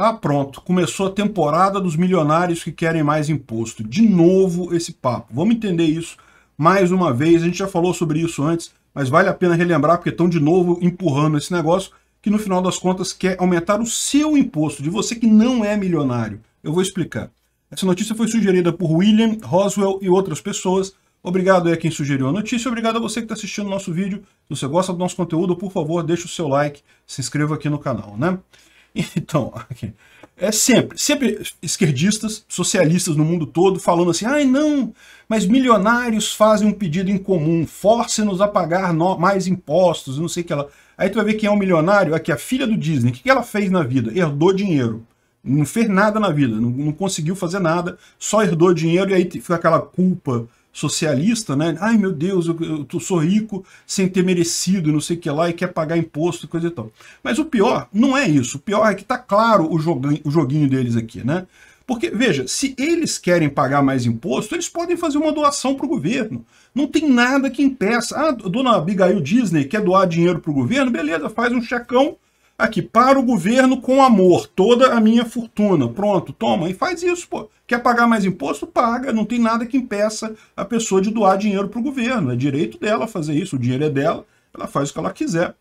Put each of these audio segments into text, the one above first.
Ah, pronto, começou a temporada dos milionários que querem mais imposto. De novo esse papo. Vamos entender isso mais uma vez. A gente já falou sobre isso antes, mas vale a pena relembrar porque estão de novo empurrando esse negócio que no final das contas quer aumentar o seu imposto, de você que não é milionário. Eu vou explicar. Essa notícia foi sugerida por William, Roswell e outras pessoas. Obrigado a quem sugeriu a notícia, obrigado a você que está assistindo o nosso vídeo. Se você gosta do nosso conteúdo, por favor, deixe o seu like, se inscreva aqui no canal, né? Então, é sempre, sempre esquerdistas, socialistas no mundo todo falando assim, ai não, mas milionários fazem um pedido em comum, force-nos a pagar mais impostos, não sei o que ela... Aí tu vai ver quem é o um milionário, aqui a filha do Disney, o que ela fez na vida? Herdou dinheiro não fez nada na vida, não, não, conseguiu fazer nada, só herdou dinheiro e aí fica aquela culpa socialista, né? Ai meu Deus, eu, eu, sou rico sem ter merecido, não sei o que lá, e quer pagar imposto, e coisa e tal. Mas o pior não é isso. O pior é que tá claro o joguinho, o joguinho deles aqui, né? Porque, veja, se eles querem pagar mais imposto, eles podem fazer uma doação para o governo. Não tem nada que impeça. Ah, dona Abigail Disney quer doar dinheiro para o governo? Beleza, faz um checão Aqui, para o governo com amor, toda a minha fortuna. Pronto, toma e faz isso, pô. Quer pagar mais imposto? Paga. Não tem nada que impeça a pessoa de doar dinheiro para o governo. É direito dela fazer isso, o dinheiro é dela, ela faz o que ela quiser.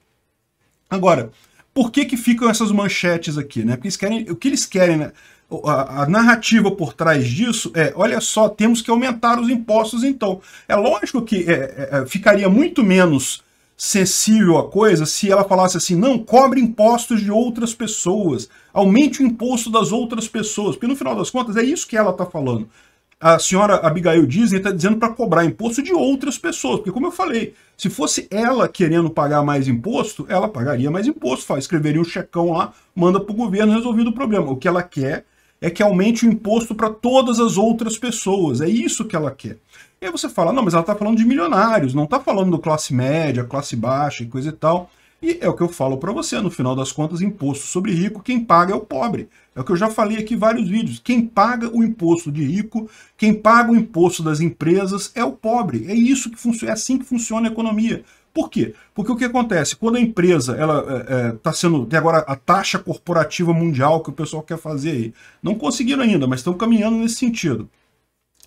Agora, por que, que ficam essas manchetes aqui? Né? Porque eles querem, o que eles querem, né? a, a, narrativa por trás disso é, olha só, temos que aumentar os impostos então. É lógico que é, é, ficaria muito menos sensível à coisa se ela falasse assim, não, cobre impostos de outras pessoas, aumente o imposto das outras pessoas, porque no final das contas é isso que ela está falando. A senhora Abigail Disney está dizendo para cobrar imposto de outras pessoas, porque como eu falei, se fosse ela querendo pagar mais imposto, ela pagaria mais imposto, escreveria um checão lá, manda para o governo resolvido o problema. O que ela quer é que aumente o imposto para todas as outras pessoas. É isso que ela quer. E aí você fala, não, mas ela está falando de milionários, não está falando do classe média, classe baixa e coisa e tal. E é o que eu falo para você, no final das contas, imposto sobre rico, quem paga é o pobre. É o que eu já falei aqui em vários vídeos. Quem paga o imposto de rico, quem paga o imposto das empresas é o pobre. É isso que funciona, é assim que funciona a economia. Por quê? Porque o que acontece? Quando a empresa ela está é, é tá sendo. Tem agora a taxa corporativa mundial que o pessoal quer fazer aí. Não conseguiram ainda, mas estão caminhando nesse sentido.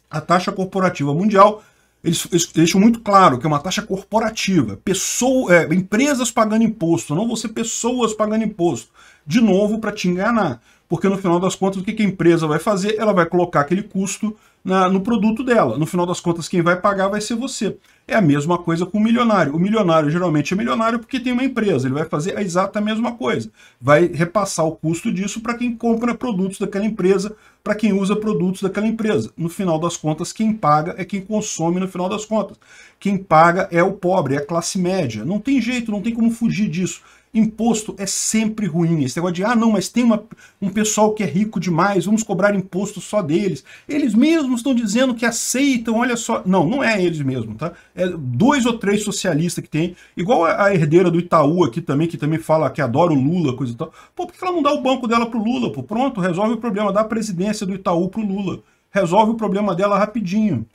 A taxa corporativa mundial. Eles, eles, deixam muito claro que é uma taxa corporativa. Pessoa, é, empresas pagando imposto, não você pessoas pagando imposto. De novo, para te enganar. Porque no final das contas, o que, que a empresa vai fazer? Ela vai colocar aquele custo na, no produto dela. No final das contas, quem vai pagar vai ser você. É a mesma coisa com o milionário. O milionário geralmente é milionário porque tem uma empresa, ele vai fazer a exata mesma coisa. Vai repassar o custo disso para quem compra produtos daquela empresa, para quem usa produtos daquela empresa. No final das contas, quem paga é quem consome no final das contas. Quem paga é o pobre, é a classe média. Não tem jeito, não tem como fugir disso. Imposto é sempre ruim. Esse negócio de, ah, não, mas tem uma, um pessoal que é rico demais, vamos cobrar imposto só deles. Eles mesmos estão dizendo que aceitam, olha só. Não, não é eles mesmos, tá? É dois ou três socialistas que tem. Igual a herdeira do Itaú aqui também, que também fala que adora o Lula, coisa e tal. Pô, por que ela não dá o banco dela pro Lula? Pô, pronto, resolve o problema. Dá a presidência do Itaú pro Lula. Resolve o problema dela rapidinho.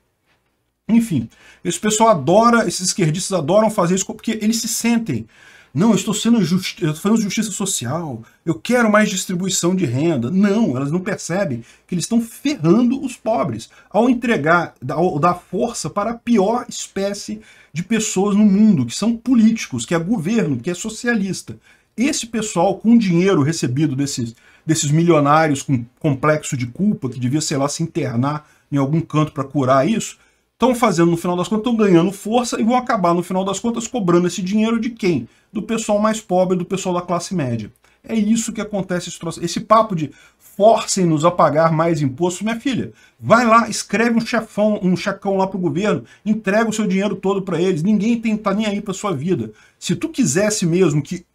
Enfim, esse pessoal adora, esses esquerdistas adoram fazer isso porque eles se sentem não, eu estou sendo justi eu estou fazendo justiça social, eu quero mais distribuição de renda. Não, elas não percebem que eles estão ferrando os pobres ao entregar, ao dar força para a pior espécie de pessoas no mundo, que são políticos, que é governo, que é socialista. Esse pessoal, com dinheiro recebido desses, desses milionários com complexo de culpa, que devia, sei lá, se internar em algum canto para curar isso, estão fazendo, no final das contas, estão ganhando força e vão acabar, no final das contas, cobrando esse dinheiro de quem? Do pessoal mais pobre, do pessoal da classe média. É isso que acontece esse, troço, esse papo de forcem-nos a pagar mais imposto, minha filha. Vai lá, escreve um chefão, um chacão lá pro governo, entrega o seu dinheiro todo para eles. Ninguém tem tá nem aí para sua vida. Se tu quisesse mesmo que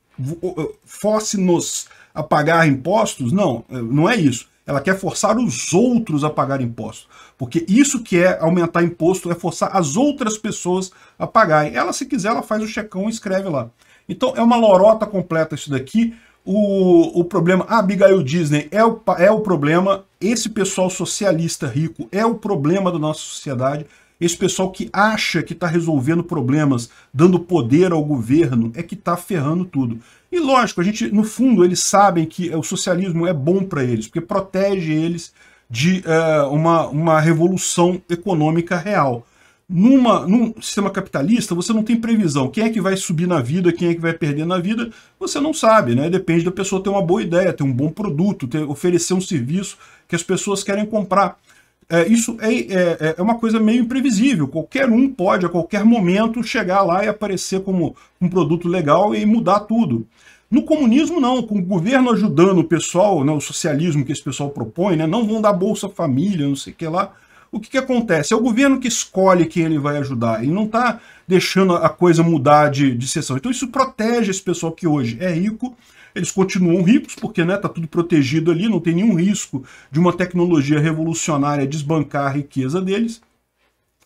fosse nos a pagar impostos, não, eh, não é isso ela quer forçar os outros a pagar imposto. Porque isso que é aumentar imposto é forçar as outras pessoas a pagarem. Ela, se quiser, ela faz o checão e escreve lá. Então é uma lorota completa isso daqui. O, o problema, a ah, Abigail Disney é o, é o problema, esse pessoal socialista rico é o problema da nossa sociedade. Esse pessoal que acha que está resolvendo problemas, dando poder ao governo, é que está ferrando tudo. E lógico, a gente, no fundo, eles sabem que eh, o socialismo é bom para eles, porque protege eles de eh, uma, uma revolução econômica real. Numa, num sistema capitalista, você não tem previsão. Quem é que vai subir na vida, quem é que vai perder na vida, você não sabe, né? Depende da pessoa ter uma boa ideia, ter um bom produto, ter, oferecer um serviço que as pessoas querem comprar é, isso é, é, é, é, uma coisa meio imprevisível. Qualquer um pode, a qualquer momento, chegar lá e aparecer como um produto legal e mudar tudo. No comunismo, não. Com o governo ajudando o pessoal, né, o socialismo que esse pessoal propõe, né, não vão dar Bolsa Família, não sei o que lá. O que, que acontece? É o governo que escolhe quem ele vai ajudar. Ele não está deixando a coisa mudar de, de sessão. Então isso protege esse pessoal que hoje é rico eles continuam ricos porque está né, tá tudo protegido ali, não tem nenhum risco de uma tecnologia revolucionária desbancar a riqueza deles,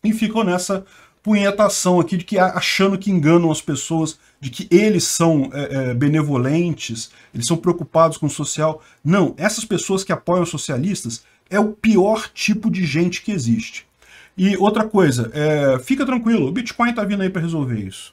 e ficam nessa punhetação aqui de que achando que enganam as pessoas, de que eles são é, é, benevolentes, eles são preocupados com o social. Não, essas pessoas que apoiam os socialistas é o pior tipo de gente que existe. E outra coisa, é, fica tranquilo, o Bitcoin está vindo aí para resolver isso.